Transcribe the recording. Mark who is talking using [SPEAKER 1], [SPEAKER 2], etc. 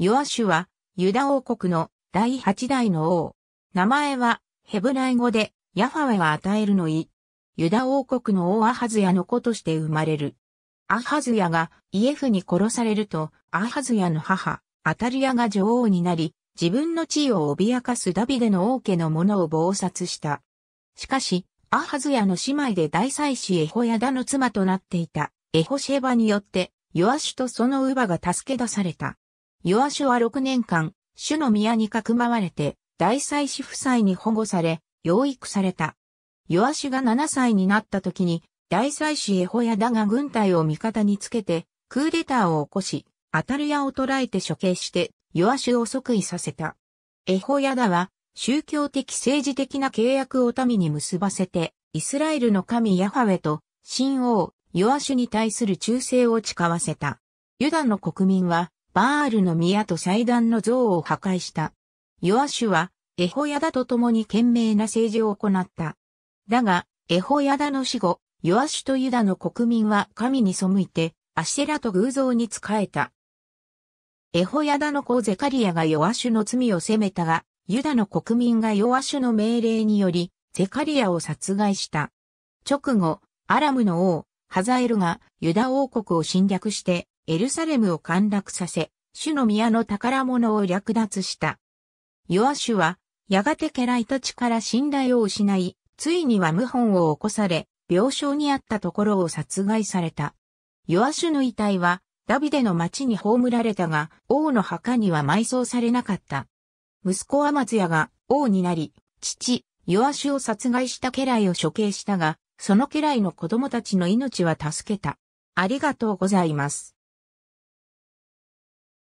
[SPEAKER 1] ヨアシュは、ユダ王国の第八代の王。名前は、ヘブライ語で、ヤファウェは与えるの意。ユダ王国の王アハズヤの子として生まれる。アハズヤがイエフに殺されると、アハズヤの母、アタリアが女王になり、自分の地位を脅かすダビデの王家の者を謀殺した。しかし、アハズヤの姉妹で大祭司エホヤダの妻となっていた、エホシェバによって、ヨアシュとその乳母が助け出された。ヨアシュは6年間、主の宮にかくまわれて、大祭司夫妻に保護され、養育された。ヨアシュが7歳になった時に、大祭司エホヤダが軍隊を味方につけて、クーデターを起こし、アタルヤを捕らえて処刑して、ヨアシュを即位させた。エホヤダは、宗教的政治的な契約を民に結ばせて、イスラエルの神ヤハウェと、新王、ヨアシュに対する忠誠を誓わせた。ユダの国民は、バールの宮と祭壇の像を破壊した。ヨアシュは、エホヤダと共に懸命な政治を行った。だが、エホヤダの死後、ヨアシュとユダの国民は神に背いて、アシェラと偶像に仕えた。エホヤダの子ゼカリアがヨアシュの罪を責めたが、ユダの国民がヨアシュの命令により、ゼカリアを殺害した。直後、アラムの王、ハザエルがユダ王国を侵略してエルサレムを陥落させ、主の宮の宝物を略奪した。ヨアシュは、やがて家来たちから信頼を失い、ついには謀反を起こされ、病床にあったところを殺害された。ヨアシュの遺体は、ダビデの町に葬られたが、王の墓には埋葬されなかった。息子アマツヤが王になり、父、ヨアシュを殺害した家来を処刑したが、その家来の子供たちの命は助けた。ありがとうございます。